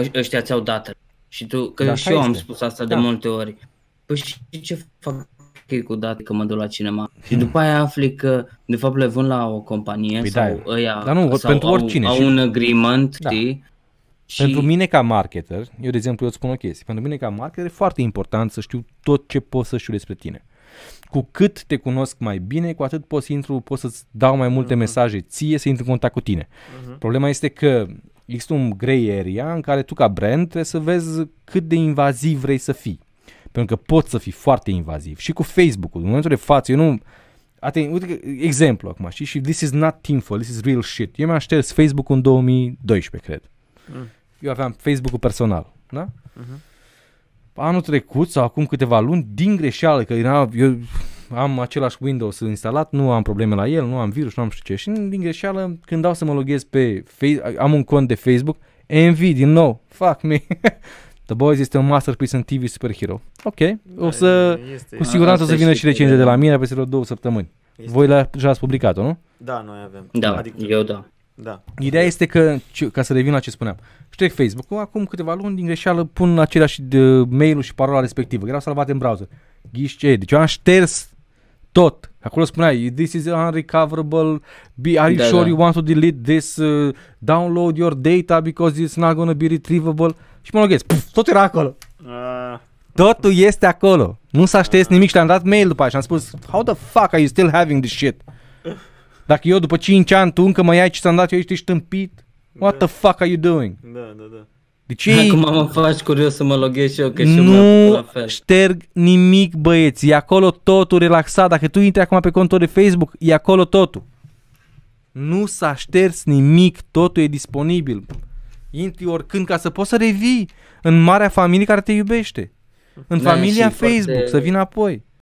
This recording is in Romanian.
Ă-, ăștia ți-au dat. Și tu, că da, și eu este. am spus asta da. de multe ori. Păi și ce fac ei cu date că mă duc la cinema? Hmm. Și după aia afli că de fapt le vând la o companie păi sau da, ăia, dar nu, sau pentru au, oricine. au un agreement, da. știi? Și... Pentru mine ca marketer, eu de exemplu eu îți spun o chestie, pentru mine ca marketer e foarte important să știu tot ce pot să știu despre tine. Cu cât te cunosc mai bine, cu atât pot să intru, pot să-ți dau mai multe uh-huh. mesaje ție să intru în contact cu tine. Uh-huh. Problema este că există un grey area în care tu ca brand trebuie să vezi cât de invaziv vrei să fii. Pentru că poți să fii foarte invaziv. Și cu Facebook-ul, în momentul de față, eu nu... Aten, uite, exemplu acum, știi? Și this is not tinful, this is real shit. Eu mi-am șters Facebook-ul în 2012, cred. Mm. Eu aveam Facebook-ul personal, da? Mm-hmm. Anul trecut sau acum câteva luni, din greșeală, că era, eu am același Windows instalat, nu am probleme la el, nu am virus, nu am știu ce. Și din greșeală, când dau să mă loghez pe Facebook, am un cont de Facebook, Envy din nou, fuck me. The Boys este un masterpiece în TV superhero. Ok, o să, este, cu siguranță o să vină și recenzia de la mine peste vreo două săptămâni. Este. Voi la, deja ați publicat-o, nu? Da, noi avem. Da, adică, eu da. Da. Ideea este că, ca să revin la ce spuneam, știi Facebook-ul, acum câteva luni din greșeală pun același de mail-ul și parola respectivă, că erau salvate în browser. Ghiși ce? Deci eu am șters tot. Acolo spuneai, this is unrecoverable, be, are you da, sure da. you want to delete this, uh, download your data because it's not gonna be retrievable. Și mă loghez, Pff, tot era acolo. Uh. Totul este acolo. Nu s-a uh. nimic și le-am dat mail după aia și am spus, how the fuck are you still having this shit? Dacă eu după 5 ani tu încă mai ai ce ți-am dat, eu ești tâmpit. What da. the fuck are you doing? Da, da, da. De deci ce Acum mă faci curios să mă loghez și eu, că și nu la fel. șterg nimic, băieți. E acolo totul relaxat. Dacă tu intri acum pe contul de Facebook, e acolo totul. Nu s-a șters nimic, totul e disponibil. Intri oricând ca să poți să revii în marea familie care te iubește. În da, familia Facebook, foarte... să vină apoi.